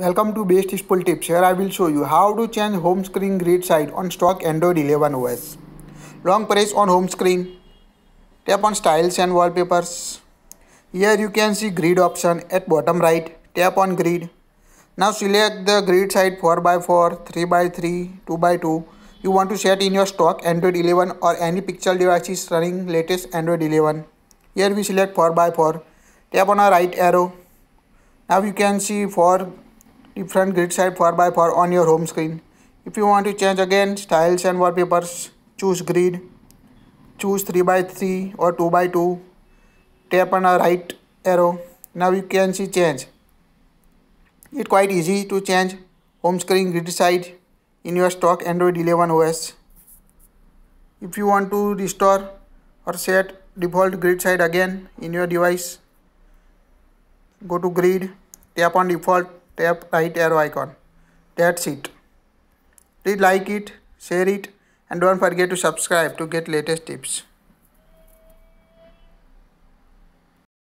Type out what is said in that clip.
Welcome to Best Useful Tips. Here I will show you how to change home screen grid size on stock Android 11 OS. Long press on home screen. Tap on styles and wallpapers. Here you can see grid option at bottom right. Tap on grid. Now select the grid size 4x4, 3x3, 2x2 you want to set in your stock Android 11 or any Pixel devices running latest Android 11. Here we select 4x4. Tap on our right arrow. Now you can see 4 different grid size 4 by 4 on your home screen. If you want to change again styles and wallpapers, choose grid, choose 3x3 or 2x2, tap on a right arrow. Now you can see change. It's quite easy to change home screen grid size in your stock Android 11 OS. If you want to restore or set default grid size again in your device, go to grid, tap on default tap right arrow icon. That's it. Please like it, share it and don't forget to subscribe to get latest tips.